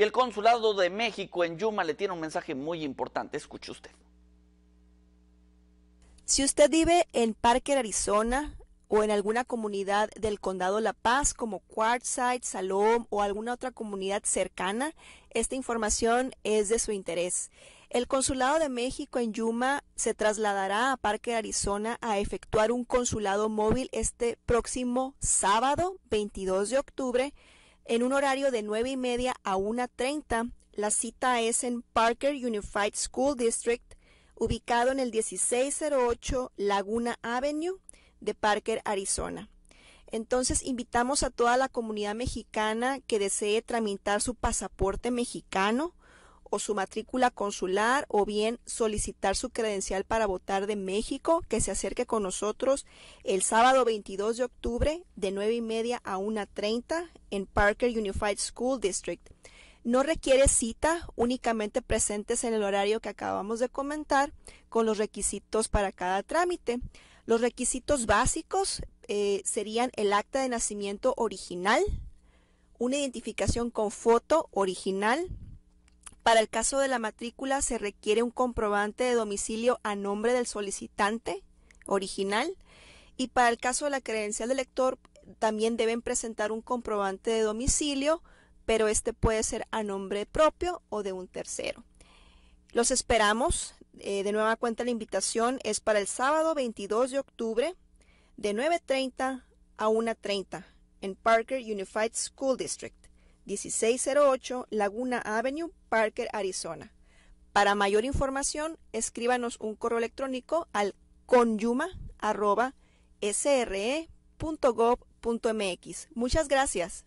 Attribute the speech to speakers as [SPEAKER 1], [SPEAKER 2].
[SPEAKER 1] Y el Consulado de México en Yuma le tiene un mensaje muy importante. Escuche usted. Si usted vive en Parker, Arizona, o en alguna comunidad del condado La Paz como Quartzsite, Salom o alguna otra comunidad cercana, esta información es de su interés. El Consulado de México en Yuma se trasladará a Parker, Arizona, a efectuar un consulado móvil este próximo sábado 22 de octubre en un horario de nueve y media a 1.30. La cita es en Parker Unified School District, ubicado en el 1608 Laguna Avenue de Parker, Arizona. Entonces invitamos a toda la comunidad mexicana que desee tramitar su pasaporte mexicano o su matrícula consular o bien solicitar su credencial para votar de México, que se acerque con nosotros el sábado 22 de octubre de 9 y media a 1.30 en Parker Unified School District. No requiere cita, únicamente presentes en el horario que acabamos de comentar con los requisitos para cada trámite. Los requisitos básicos eh, serían el acta de nacimiento original, una identificación con foto original, para el caso de la matrícula se requiere un comprobante de domicilio a nombre del solicitante original y para el caso de la credencial del lector también deben presentar un comprobante de domicilio, pero este puede ser a nombre propio o de un tercero. Los esperamos. Eh, de nueva cuenta la invitación es para el sábado 22 de octubre de 9.30 a 1.30 en Parker Unified School District. 1608 Laguna Avenue, Parker, Arizona. Para mayor información, escríbanos un correo electrónico al conyuma.sre.gov.mx. Muchas gracias.